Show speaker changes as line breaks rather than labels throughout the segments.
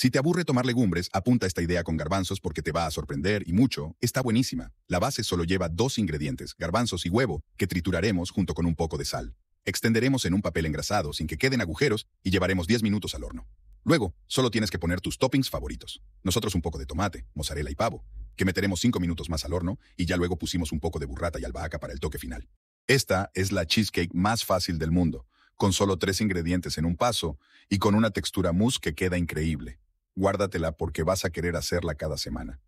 Si te aburre tomar legumbres, apunta esta idea con garbanzos porque te va a sorprender y mucho, está buenísima. La base solo lleva dos ingredientes, garbanzos y huevo, que trituraremos junto con un poco de sal. Extenderemos en un papel engrasado sin que queden agujeros y llevaremos 10 minutos al horno. Luego, solo tienes que poner tus toppings favoritos. Nosotros un poco de tomate, mozzarella y pavo, que meteremos 5 minutos más al horno y ya luego pusimos un poco de burrata y albahaca para el toque final. Esta es la cheesecake más fácil del mundo, con solo tres ingredientes en un paso y con una textura mousse que queda increíble guárdatela porque vas a querer hacerla cada semana.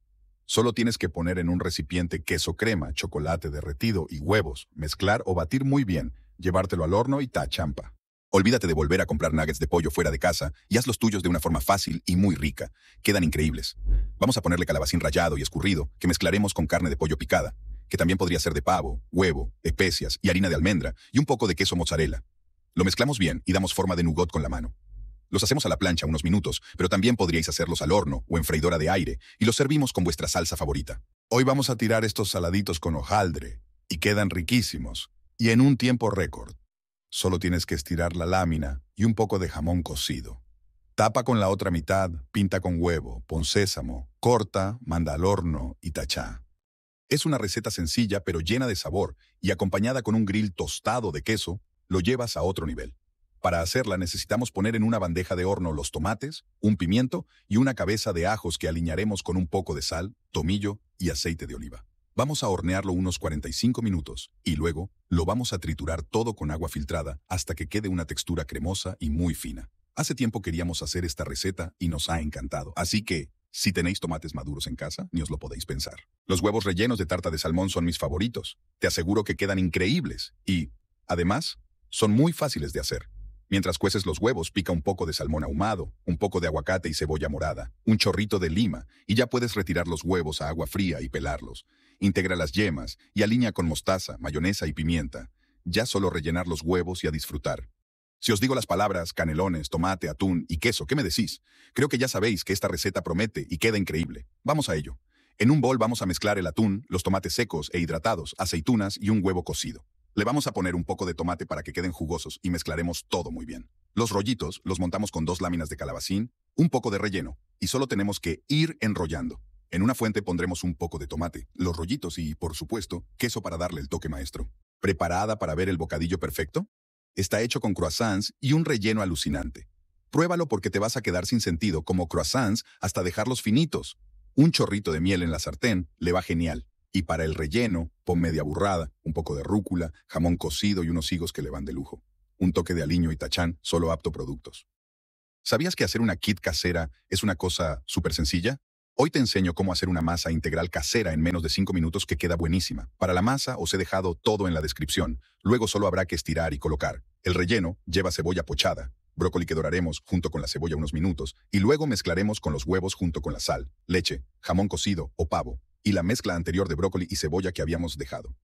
Solo tienes que poner en un recipiente queso crema, chocolate derretido y huevos, mezclar o batir muy bien, llevártelo al horno y ta champa. Olvídate de volver a comprar nuggets de pollo fuera de casa y haz los tuyos de una forma fácil y muy rica. Quedan increíbles. Vamos a ponerle calabacín rallado y escurrido, que mezclaremos con carne de pollo picada, que también podría ser de pavo, huevo, especias y harina de almendra y un poco de queso mozzarella. Lo mezclamos bien y damos forma de nugot con la mano. Los hacemos a la plancha unos minutos, pero también podríais hacerlos al horno o en freidora de aire y los servimos con vuestra salsa favorita. Hoy vamos a tirar estos saladitos con hojaldre y quedan riquísimos y en un tiempo récord. Solo tienes que estirar la lámina y un poco de jamón cocido. Tapa con la otra mitad, pinta con huevo, pon sésamo, corta, manda al horno y tachá. Es una receta sencilla pero llena de sabor y acompañada con un grill tostado de queso, lo llevas a otro nivel. Para hacerla necesitamos poner en una bandeja de horno los tomates, un pimiento y una cabeza de ajos que alinearemos con un poco de sal, tomillo y aceite de oliva. Vamos a hornearlo unos 45 minutos y luego lo vamos a triturar todo con agua filtrada hasta que quede una textura cremosa y muy fina. Hace tiempo queríamos hacer esta receta y nos ha encantado, así que si tenéis tomates maduros en casa, ni os lo podéis pensar. Los huevos rellenos de tarta de salmón son mis favoritos. Te aseguro que quedan increíbles y, además, son muy fáciles de hacer. Mientras cueces los huevos, pica un poco de salmón ahumado, un poco de aguacate y cebolla morada, un chorrito de lima, y ya puedes retirar los huevos a agua fría y pelarlos. Integra las yemas y alinea con mostaza, mayonesa y pimienta. Ya solo rellenar los huevos y a disfrutar. Si os digo las palabras canelones, tomate, atún y queso, ¿qué me decís? Creo que ya sabéis que esta receta promete y queda increíble. Vamos a ello. En un bol vamos a mezclar el atún, los tomates secos e hidratados, aceitunas y un huevo cocido. Le vamos a poner un poco de tomate para que queden jugosos y mezclaremos todo muy bien. Los rollitos los montamos con dos láminas de calabacín, un poco de relleno, y solo tenemos que ir enrollando. En una fuente pondremos un poco de tomate, los rollitos y, por supuesto, queso para darle el toque maestro. ¿Preparada para ver el bocadillo perfecto? Está hecho con croissants y un relleno alucinante. Pruébalo porque te vas a quedar sin sentido como croissants hasta dejarlos finitos. Un chorrito de miel en la sartén le va genial. Y para el relleno, pon media burrada, un poco de rúcula, jamón cocido y unos higos que le van de lujo. Un toque de aliño y tachán, solo apto productos. ¿Sabías que hacer una kit casera es una cosa súper sencilla? Hoy te enseño cómo hacer una masa integral casera en menos de 5 minutos que queda buenísima. Para la masa os he dejado todo en la descripción. Luego solo habrá que estirar y colocar. El relleno lleva cebolla pochada, brócoli que doraremos junto con la cebolla unos minutos y luego mezclaremos con los huevos junto con la sal, leche, jamón cocido o pavo, y la mezcla anterior de brócoli y cebolla que habíamos dejado.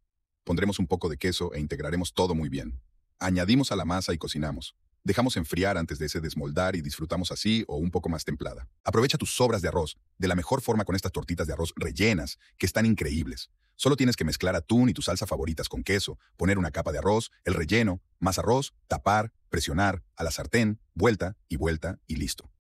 Pondremos un poco de queso e integraremos todo muy bien. Añadimos a la masa y cocinamos. Dejamos enfriar antes de ese desmoldar y disfrutamos así o un poco más templada. Aprovecha tus sobras de arroz de la mejor forma con estas tortitas de arroz rellenas, que están increíbles. Solo tienes que mezclar atún y tu salsa favoritas con queso, poner una capa de arroz, el relleno, más arroz, tapar, presionar, a la sartén, vuelta y vuelta y listo.